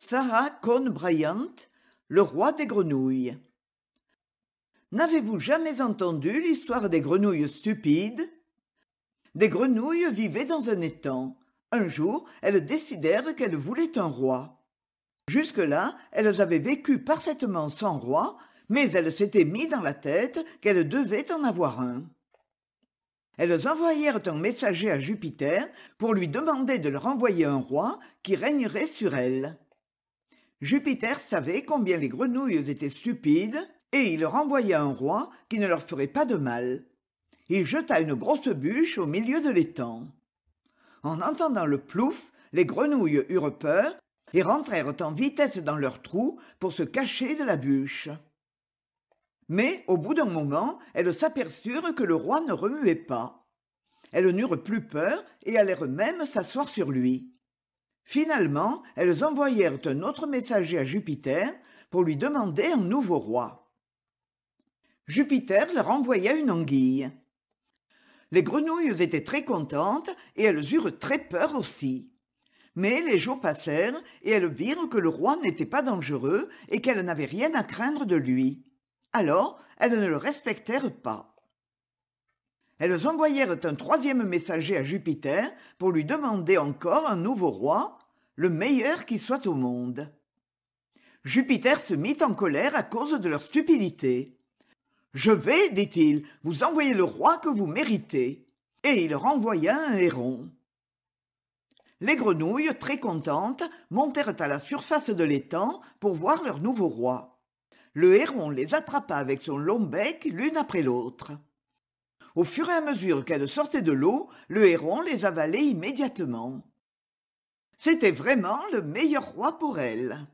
Sarah Cone Bryant, Le roi des grenouilles. N'avez-vous jamais entendu l'histoire des grenouilles stupides Des grenouilles vivaient dans un étang. Un jour, elles décidèrent qu'elles voulaient un roi. Jusque-là, elles avaient vécu parfaitement sans roi, mais elles s'étaient mis dans la tête qu'elles devaient en avoir un. Elles envoyèrent un messager à Jupiter pour lui demander de leur envoyer un roi qui régnerait sur elles. Jupiter savait combien les grenouilles étaient stupides, et il leur envoya un roi qui ne leur ferait pas de mal. Il jeta une grosse bûche au milieu de l'étang. En entendant le plouf, les grenouilles eurent peur et rentrèrent en vitesse dans leur trou pour se cacher de la bûche. Mais au bout d'un moment, elles s'aperçurent que le roi ne remuait pas. Elles n'eurent plus peur et allèrent même s'asseoir sur lui finalement elles envoyèrent un autre messager à jupiter pour lui demander un nouveau roi jupiter leur envoya une anguille les grenouilles étaient très contentes et elles eurent très peur aussi mais les jours passèrent et elles virent que le roi n'était pas dangereux et qu'elles n'avaient rien à craindre de lui alors elles ne le respectèrent pas elles envoyèrent un troisième messager à Jupiter pour lui demander encore un nouveau roi, le meilleur qui soit au monde jupiter se mit en colère à cause de leur stupidité je vais dit-il vous envoyer le roi que vous méritez et il renvoya un héron les grenouilles très contentes montèrent à la surface de l'étang pour voir leur nouveau roi le héron les attrapa avec son long bec l'une après l'autre au fur et à mesure qu'elles sortaient de l'eau le héron les avalait immédiatement c'était vraiment le meilleur roi pour elle